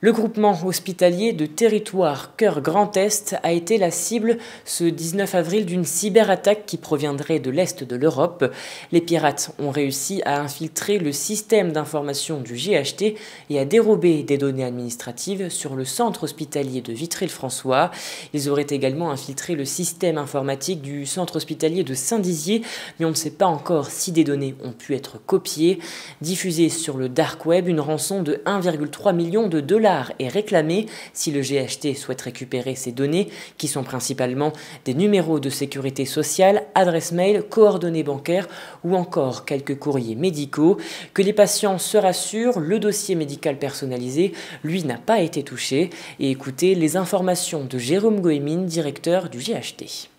Le groupement hospitalier de territoire Cœur Grand Est a été la cible ce 19 avril d'une cyberattaque qui proviendrait de l'Est de l'Europe. Les pirates ont réussi à infiltrer le système d'information du GHT et à dérober des données administratives sur le centre hospitalier de Vitry-le-François. Ils auraient également infiltré le système informatique du centre hospitalier de Saint-Dizier, mais on ne sait pas encore si des données ont pu être copiées. diffusées sur le dark web, une rançon de 1,3 million de dollars et est réclamé si le GHT souhaite récupérer ces données, qui sont principalement des numéros de sécurité sociale, adresse mail, coordonnées bancaires ou encore quelques courriers médicaux. Que les patients se rassurent, le dossier médical personnalisé, lui, n'a pas été touché. Et écoutez les informations de Jérôme Gohémine, directeur du GHT.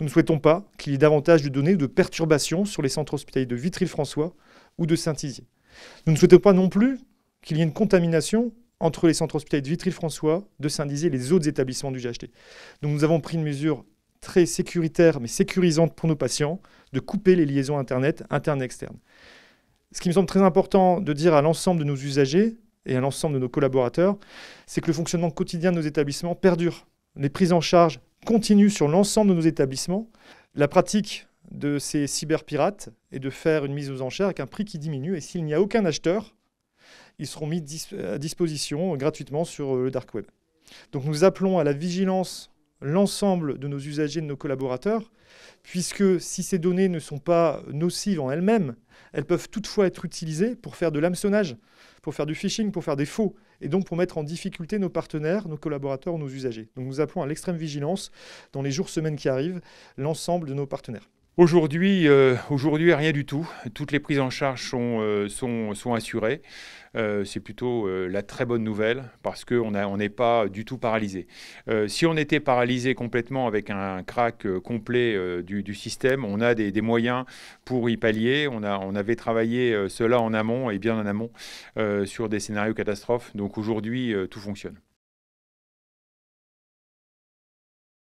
Nous ne souhaitons pas qu'il y ait davantage de données ou de perturbations sur les centres hospitaliers de Vitry-le-François ou de saint isier Nous ne souhaitons pas non plus qu'il y ait une contamination entre les centres hospitaliers de Vitry-François, de Saint-Dizier et les autres établissements du GHT. Donc nous avons pris une mesure très sécuritaire mais sécurisante pour nos patients de couper les liaisons Internet internes et externes. Ce qui me semble très important de dire à l'ensemble de nos usagers et à l'ensemble de nos collaborateurs, c'est que le fonctionnement quotidien de nos établissements perdure. Les prises en charge continuent sur l'ensemble de nos établissements. La pratique de ces cyberpirates est de faire une mise aux enchères avec un prix qui diminue et s'il n'y a aucun acheteur, ils seront mis euh, à disposition gratuitement sur euh, le dark web. Donc nous appelons à la vigilance l'ensemble de nos usagers, et de nos collaborateurs, puisque si ces données ne sont pas nocives en elles-mêmes, elles peuvent toutefois être utilisées pour faire de l'hameçonnage, pour faire du phishing, pour faire des faux, et donc pour mettre en difficulté nos partenaires, nos collaborateurs, nos usagers. Donc nous appelons à l'extrême vigilance dans les jours, semaines qui arrivent, l'ensemble de nos partenaires. Euh, aujourd'hui, rien du tout. Toutes les prises en charge sont, euh, sont, assurées. Euh, c'est plutôt la très bonne nouvelle parce qu'on n'est pas du tout paralysé. si on était paralysé complètement avec un crack complet du, système, on a des, des, moyens pour y pallier. On, a, on avait travaillé cela en amont et bien en amont sur des scénarios catastrophes. Donc aujourd'hui, tout fonctionne.